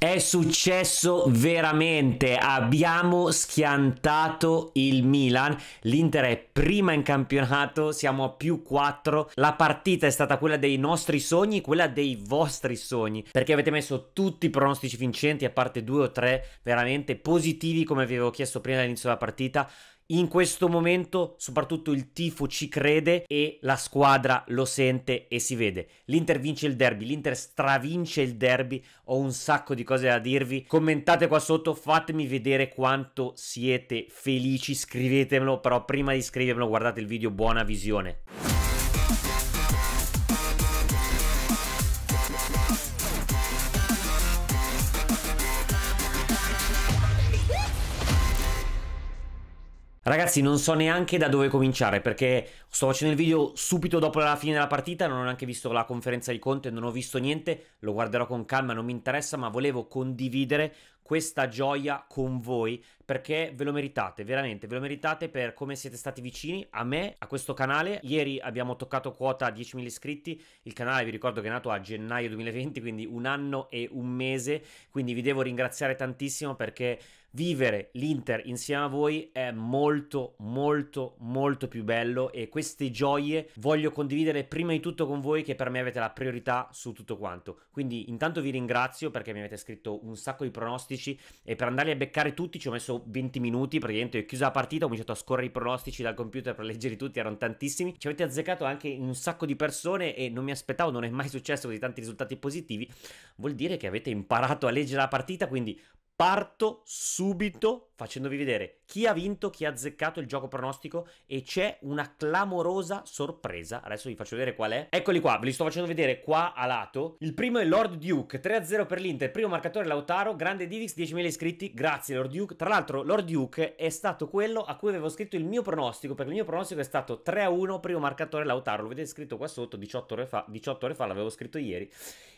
È successo veramente, abbiamo schiantato il Milan, l'Inter è prima in campionato, siamo a più 4, la partita è stata quella dei nostri sogni, quella dei vostri sogni, perché avete messo tutti i pronostici vincenti, a parte due o tre veramente positivi come vi avevo chiesto prima all'inizio della partita, in questo momento soprattutto il tifo ci crede e la squadra lo sente e si vede. L'Inter vince il derby, l'Inter stravince il derby, ho un sacco di cose da dirvi. Commentate qua sotto, fatemi vedere quanto siete felici, scrivetemelo, però prima di scrivermelo guardate il video, buona visione. Ragazzi non so neanche da dove cominciare perché sto facendo il video subito dopo la fine della partita, non ho neanche visto la conferenza di Conte, non ho visto niente, lo guarderò con calma, non mi interessa, ma volevo condividere questa gioia con voi perché ve lo meritate, veramente, ve lo meritate per come siete stati vicini a me, a questo canale. Ieri abbiamo toccato quota 10.000 iscritti, il canale vi ricordo che è nato a gennaio 2020, quindi un anno e un mese, quindi vi devo ringraziare tantissimo perché vivere l'Inter insieme a voi è molto molto molto più bello e queste gioie voglio condividere prima di tutto con voi che per me avete la priorità su tutto quanto. Quindi intanto vi ringrazio perché mi avete scritto un sacco di pronostici e per andarli a beccare tutti ci ho messo 20 minuti, praticamente ho chiuso la partita, ho cominciato a scorrere i pronostici dal computer per leggerli tutti, erano tantissimi. Ci avete azzeccato anche un sacco di persone e non mi aspettavo, non è mai successo così tanti risultati positivi. Vuol dire che avete imparato a leggere la partita, quindi parto subito facendovi vedere chi ha vinto, chi ha azzeccato il gioco pronostico e c'è una clamorosa sorpresa. Adesso vi faccio vedere qual è. Eccoli qua, ve li sto facendo vedere qua a lato. Il primo è Lord Duke, 3-0 per l'Inter, primo marcatore Lautaro, grande Divix, 10.000 iscritti, grazie Lord Duke. Tra l'altro Lord Duke è stato quello a cui avevo scritto il mio pronostico, perché il mio pronostico è stato 3-1, primo marcatore Lautaro, lo vedete scritto qua sotto, 18 ore fa, 18 ore fa l'avevo scritto ieri.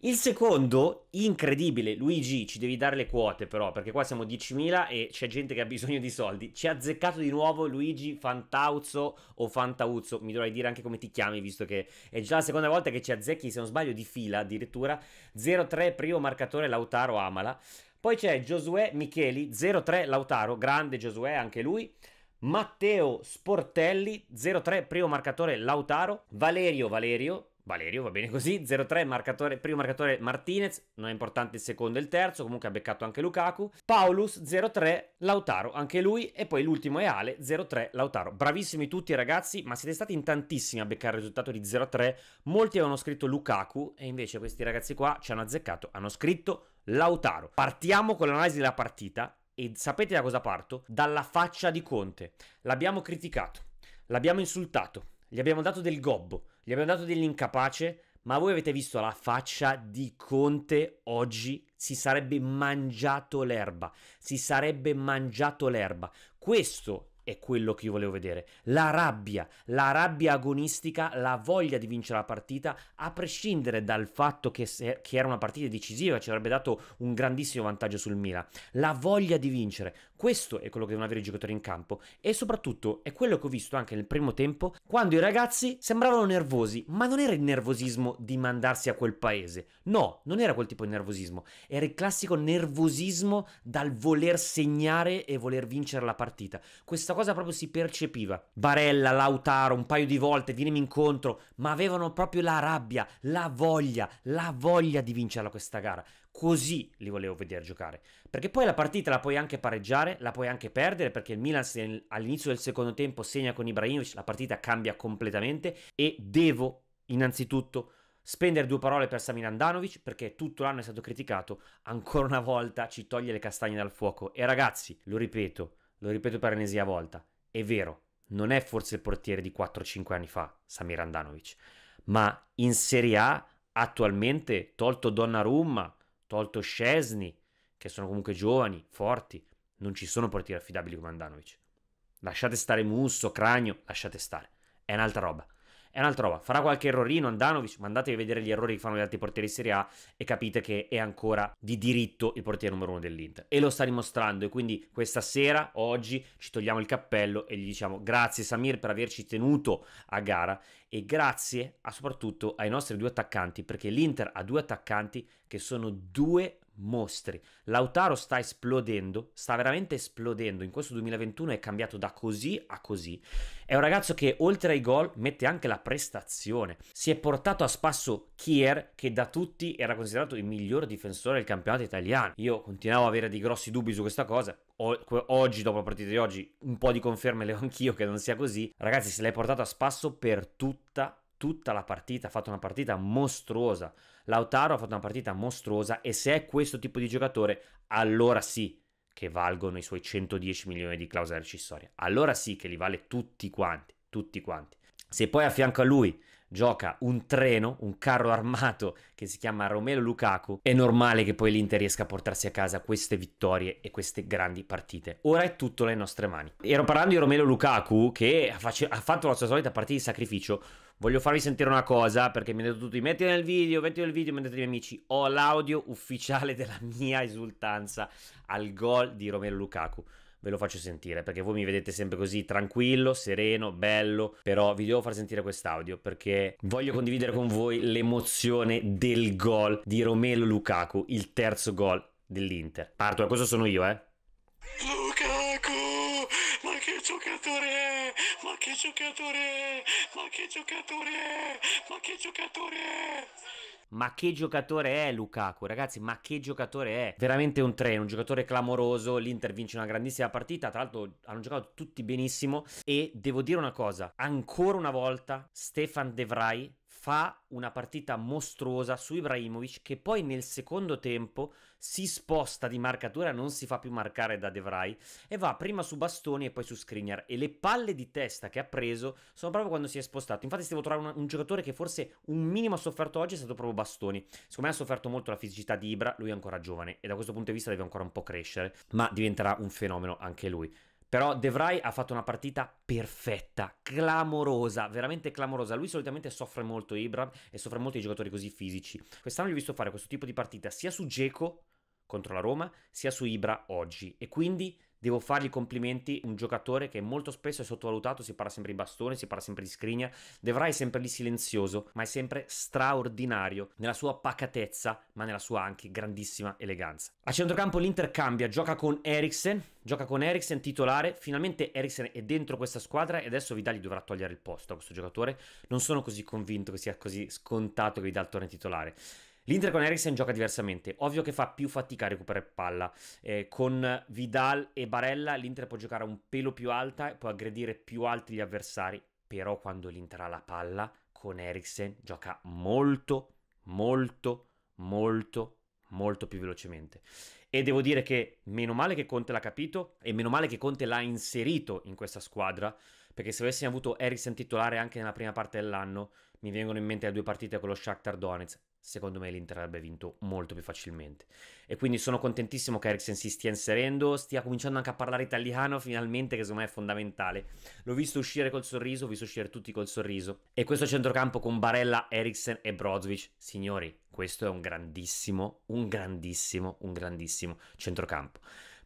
Il secondo, incredibile, Luigi, ci devi dare le quote però, perché qua siamo 10.000 e c'è gente gente che ha bisogno di soldi. Ci ha azzeccato di nuovo Luigi Fantauzzo o Fantauzzo, mi dovrai dire anche come ti chiami, visto che è già la seconda volta che ci azzecchi, se non sbaglio, di fila addirittura. 0-3, primo marcatore Lautaro Amala. Poi c'è Giosuè Micheli, 0-3 Lautaro, grande Giosuè anche lui. Matteo Sportelli, 0-3 primo marcatore Lautaro. Valerio Valerio, Valerio, va bene così, 0-3, marcatore, primo marcatore Martinez, non è importante il secondo e il terzo, comunque ha beccato anche Lukaku, Paulus 0-3, Lautaro anche lui e poi l'ultimo è Ale 0-3, Lautaro. Bravissimi tutti ragazzi, ma siete stati in tantissimi a beccare il risultato di 0-3, molti avevano scritto Lukaku e invece questi ragazzi qua ci hanno azzeccato, hanno scritto Lautaro. Partiamo con l'analisi della partita e sapete da cosa parto? Dalla faccia di Conte. L'abbiamo criticato, l'abbiamo insultato, gli abbiamo dato del gobbo gli abbiamo dato dell'incapace, ma voi avete visto la faccia di Conte oggi? Si sarebbe mangiato l'erba, si sarebbe mangiato l'erba. Questo è quello che io volevo vedere. La rabbia, la rabbia agonistica, la voglia di vincere la partita, a prescindere dal fatto che, se, che, era una partita decisiva, ci avrebbe dato un grandissimo vantaggio sul Milan. La voglia di vincere, questo è quello che devono avere i giocatori in campo e soprattutto è quello che ho visto anche nel primo tempo, quando i ragazzi sembravano nervosi, ma non era il nervosismo di mandarsi a quel paese. No, non era quel tipo di nervosismo, era il classico nervosismo dal voler segnare e voler vincere la partita. Questa cosa proprio si percepiva. Barella, Lautaro, un paio di volte, vienimi incontro, ma avevano proprio la rabbia, la voglia, la voglia di vincerla questa gara. Così li volevo vedere giocare. Perché poi la partita la puoi anche pareggiare, la puoi anche perdere, perché il Milan all'inizio del secondo tempo segna con Ibrahimovic, la partita cambia completamente e devo innanzitutto spendere due parole per Samin Andanovic perché tutto l'anno è stato criticato, ancora una volta ci toglie le castagne dal fuoco e ragazzi, lo ripeto, lo ripeto per l'ennesima volta, è vero, non è forse il portiere di 4-5 anni fa, Samir Andanovic, ma in Serie A attualmente, tolto Donnarumma, tolto Scesni, che sono comunque giovani, forti, non ci sono portieri affidabili come Andanovic. Lasciate stare Musso, Cragno, lasciate stare. È un'altra roba è un'altra roba. Farà qualche errorino Andanovic, ma andatevi a vedere gli errori che fanno gli altri portieri di Serie A e capite che è ancora di diritto il portiere numero uno dell'Inter. E lo sta dimostrando. E quindi questa sera, oggi, ci togliamo il cappello e gli diciamo grazie Samir per averci tenuto a gara e grazie a, soprattutto ai nostri due attaccanti, perché l'Inter ha due attaccanti che sono due mostri. Lautaro sta esplodendo, sta veramente esplodendo. In questo 2021 è cambiato da così a così. È un ragazzo che oltre ai gol mette anche la prestazione. Si è portato a spasso Kier che da tutti era considerato il miglior difensore del campionato italiano. Io continuavo ad avere dei grossi dubbi su questa cosa. O- oggi, dopo la partita di oggi, un po' di conferme le ho anch'io che non sia così. Ragazzi, se l'hai portato a spasso per tutta la tutta la partita, ha fatto una partita mostruosa. Lautaro ha fatto una partita mostruosa e se è questo tipo di giocatore, allora sì che valgono i suoi 110 milioni di clausole rescissoria. Allora sì che li vale tutti quanti, tutti quanti. Se poi a fianco a lui gioca un treno, un carro armato che si chiama Romelo Lukaku, è normale che poi l'Inter riesca a portarsi a casa queste vittorie e queste grandi partite. Ora è tutto nelle nostre mani. Ero parlando di Romelo Lukaku che ha, fatto la sua solita partita di sacrificio, Voglio farvi sentire una cosa perché mi hanno detto tutti: metti nel video, metti nel video, mettete i miei amici. Ho l'audio ufficiale della mia esultanza al gol di Romero Lukaku. Ve lo faccio sentire perché voi mi vedete sempre così tranquillo, sereno, bello. Però vi devo far sentire quest'audio perché voglio condividere con voi l'emozione del gol di Romero Lukaku, il terzo gol dell'Inter. Parto, questo sono io, eh. Lukaku, ma che giocatore è? che giocatore Ma che giocatore Ma che giocatore ma che giocatore è Lukaku, ragazzi? Ma che giocatore è? Veramente un treno, un giocatore clamoroso. L'Inter vince una grandissima partita. Tra l'altro, hanno giocato tutti benissimo. E devo dire una cosa: ancora una volta, Stefan De Vrij fa una partita mostruosa su Ibrahimovic che poi nel secondo tempo si sposta di marcatura, non si fa più marcare da De Vrij e va prima su Bastoni e poi su Skriniar e le palle di testa che ha preso sono proprio quando si è spostato. Infatti se devo trovare un, un giocatore che forse un minimo ha sofferto oggi è stato proprio Bastoni. Secondo me ha sofferto molto la fisicità di Ibra, lui è ancora giovane e da questo punto di vista deve ancora un po' crescere, ma diventerà un fenomeno anche lui. Però De Vrij ha fatto una partita perfetta, clamorosa, veramente clamorosa. Lui solitamente soffre molto Ibra e soffre molto i giocatori così fisici. Quest'anno gli ho visto fare questo tipo di partita sia su Geco contro la Roma, sia su Ibra oggi. E quindi devo fargli complimenti. Un giocatore che molto spesso è sottovalutato, si parla sempre di bastone, si parla sempre di scrigna. Devrai è sempre lì silenzioso, ma è sempre straordinario nella sua pacatezza, ma nella sua anche grandissima eleganza. A centrocampo l'Inter cambia, gioca con Eriksen, gioca con Eriksen titolare. Finalmente Eriksen è dentro questa squadra e adesso Vidal gli dovrà togliere il posto a questo giocatore. Non sono così convinto che sia così scontato che Vidal torni titolare. L'Inter con Eriksen gioca diversamente, ovvio che fa più fatica a recuperare palla, eh, con Vidal e Barella l'Inter può giocare un pelo più alta e può aggredire più alti gli avversari, però quando l'Inter ha la palla con Eriksen gioca molto, molto, molto, molto più velocemente. E devo dire che meno male che Conte l'ha capito e meno male che Conte l'ha inserito in questa squadra, perché se avessimo avuto Eriksen titolare anche nella prima parte dell'anno, mi vengono in mente le due partite con lo Shakhtar Donetsk, secondo me l'Inter avrebbe vinto molto più facilmente. E quindi sono contentissimo che Eriksen si stia inserendo, stia cominciando anche a parlare italiano finalmente, che secondo me è fondamentale. L'ho visto uscire col sorriso, ho visto uscire tutti col sorriso. E questo centrocampo con Barella, Eriksen e Brozovic, signori, questo è un grandissimo, un grandissimo, un grandissimo centrocampo.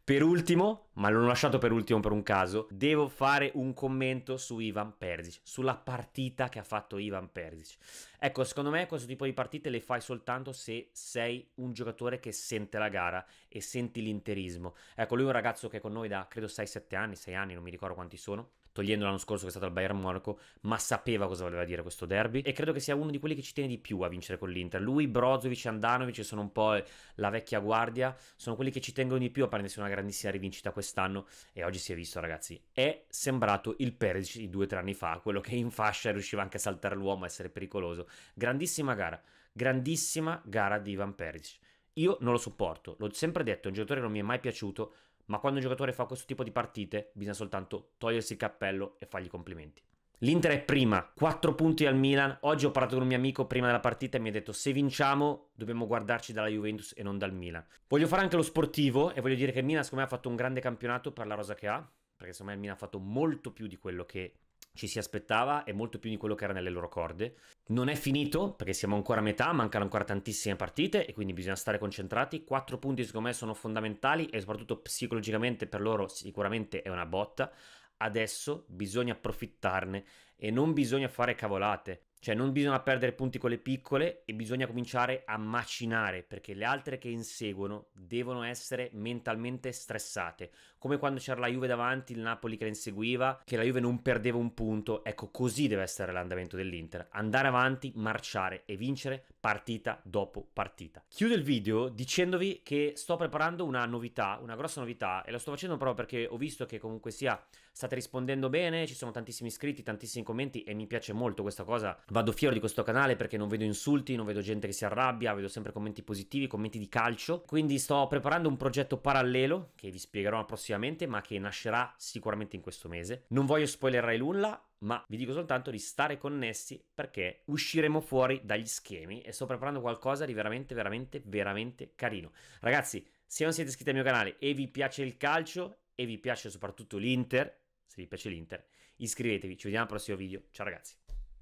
Per ultimo, ma l'ho lasciato per ultimo per un caso, devo fare un commento su Ivan Persic, sulla partita che ha fatto Ivan Persic. Ecco, secondo me questo tipo di partite le fai soltanto se sei un giocatore che sente la gara e senti l'interismo. Ecco, lui è un ragazzo che è con noi da credo 6-7 anni, 6 anni, non mi ricordo quanti sono togliendo l'anno scorso che è stato al Bayern Monaco, ma sapeva cosa voleva dire questo derby e credo che sia uno di quelli che ci tiene di più a vincere con l'Inter. Lui, Brozovic e Andanovic sono un po' la vecchia guardia, sono quelli che ci tengono di più a prendersi una grandissima rivincita quest'anno e oggi si è visto ragazzi, è sembrato il Perisic di due o tre anni fa, quello che in fascia riusciva anche a saltare l'uomo, a essere pericoloso. Grandissima gara, grandissima gara di Ivan Perisic. Io non lo supporto, l'ho sempre detto, è un giocatore che non mi è mai piaciuto, ma quando un giocatore fa questo tipo di partite bisogna soltanto togliersi il cappello e fargli complimenti. L'Inter è prima, 4 punti al Milan. Oggi ho parlato con un mio amico prima della partita e mi ha detto se vinciamo dobbiamo guardarci dalla Juventus e non dal Milan. Voglio fare anche lo sportivo e voglio dire che il Milan secondo me ha fatto un grande campionato per la rosa che ha, perché secondo me il Milan ha fatto molto più di quello che ci si aspettava e molto più di quello che era nelle loro corde. Non è finito perché siamo ancora a metà, mancano ancora tantissime partite e quindi bisogna stare concentrati. Quattro punti secondo me sono fondamentali e soprattutto psicologicamente per loro sicuramente è una botta. Adesso bisogna approfittarne e non bisogna fare cavolate. Cioè non bisogna perdere punti con le piccole e bisogna cominciare a macinare perché le altre che inseguono devono essere mentalmente stressate. Come quando c'era la Juve davanti, il Napoli che la inseguiva, che la Juve non perdeva un punto. Ecco, così deve essere l'andamento dell'Inter. Andare avanti, marciare e vincere partita dopo partita. Chiudo il video dicendovi che sto preparando una novità, una grossa novità e lo sto facendo proprio perché ho visto che comunque sia state rispondendo bene, ci sono tantissimi iscritti, tantissimi commenti e mi piace molto questa cosa Vado fiero di questo canale perché non vedo insulti, non vedo gente che si arrabbia, vedo sempre commenti positivi, commenti di calcio. Quindi sto preparando un progetto parallelo che vi spiegherò prossimamente, ma che nascerà sicuramente in questo mese. Non voglio spoilerare nulla, ma vi dico soltanto di stare connessi perché usciremo fuori dagli schemi e sto preparando qualcosa di veramente, veramente, veramente carino. Ragazzi, se non siete iscritti al mio canale e vi piace il calcio e vi piace soprattutto l'Inter, se vi piace l'Inter, iscrivetevi. Ci vediamo al prossimo video. Ciao ragazzi.